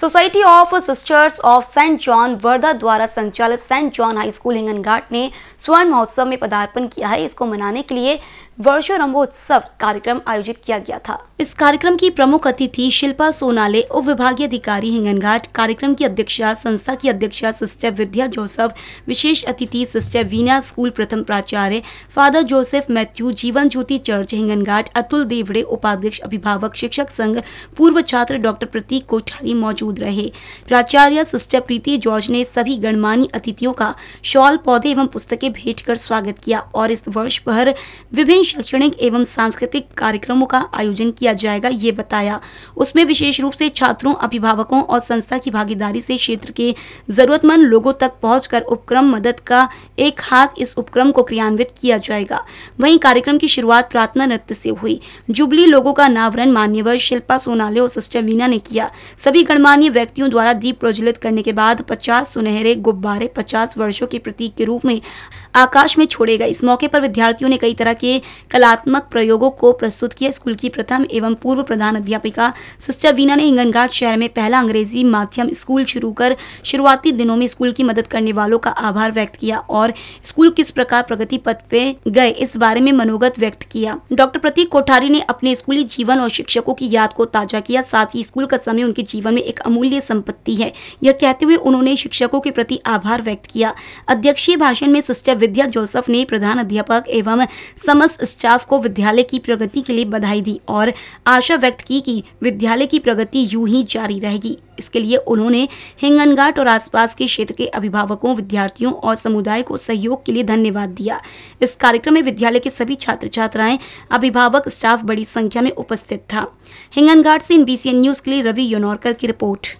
society of sisters of saint John Wardha द्वारा संचालित Saint John high school हिंगन घाट ने स्वर्ण महोत्सव में पदार्पण किया है इसको मनाने के लिए वर्षोरंभोत्सव कार्यक्रम आयोजित किया गया था इस कार्यक्रम की प्रमुख अतिथि शिल्पा सोनाले उप विभागीय अधिकारी हिंगन घाट कार्यक्रम की अध्यक्षा संस्था की अध्यक्षा सिस्टर विद्या जोसेफ विशेष अतिथि सिस्टर वीना स्कूल प्रथम प्राचार्य फादर जोसेफ मैथ्यू जीवन ज्योति चर्च हिंगन अतुल देवड़े उपाध्यक्ष अभिभावक शिक्षक संघ पूर्व छात्र डॉक्टर प्रतीक कोठारी मौजूद मौजूद रहे प्राचार्य सिस्टर प्रीति जॉर्ज ने सभी गणमान्य अतिथियों का शॉल पौधे एवं पुस्तकें भेंट कर स्वागत किया और इस वर्ष भर विभिन्न शैक्षणिक एवं सांस्कृतिक कार्यक्रमों का आयोजन किया जाएगा ये बताया उसमें विशेष रूप से छात्रों अभिभावकों और संस्था की भागीदारी से क्षेत्र के जरूरतमंद लोगों तक पहुँच उपक्रम मदद का एक हाथ इस उपक्रम को क्रियान्वित किया जाएगा वही कार्यक्रम की शुरुआत प्रार्थना नृत्य से हुई जुबली लोगों का नावरण मान्यवर शिल्पा सोनाले और सिस्टर वीना ने किया सभी गणमान्य स्थानीय व्यक्तियों द्वारा दीप प्रज्वलित करने के बाद 50 सुनहरे गुब्बारे 50 वर्षों के प्रतीक के रूप में आकाश में छोड़े गए इस मौके पर विद्यार्थियों ने कई तरह के कलात्मक प्रयोगों को प्रस्तुत किया स्कूल की प्रथम एवं पूर्व प्रधान अध्यापिका सिस्टर वीना ने हिंगनघाट शहर में पहला अंग्रेजी माध्यम स्कूल शुरू कर शुरुआती दिनों में स्कूल की मदद करने वालों का आभार व्यक्त किया और स्कूल किस प्रकार प्रगति पथ पे गए इस बारे में मनोगत व्यक्त किया डॉक्टर प्रतीक कोठारी ने अपने स्कूली जीवन और शिक्षकों की याद को ताजा किया साथ ही स्कूल का समय उनके जीवन में एक अमूल्य संपत्ति है यह कहते हुए उन्होंने शिक्षकों के प्रति आभार व्यक्त किया अध्यक्षीय भाषण में सिस्टर विद्या जोसफ ने प्रधान अध्यापक एवं समस्त स्टाफ को विद्यालय की प्रगति के लिए बधाई दी और आशा व्यक्त की कि विद्यालय की प्रगति यूं ही जारी रहेगी इसके लिए उन्होंने हिंगनघाट और आसपास के क्षेत्र के अभिभावकों विद्यार्थियों और समुदाय को सहयोग के लिए धन्यवाद दिया इस कार्यक्रम में विद्यालय के सभी छात्र छात्राएं अभिभावक स्टाफ बड़ी संख्या में उपस्थित था हिंगनघाट से इन बी न्यूज के लिए रवि योनौरकर की रिपोर्ट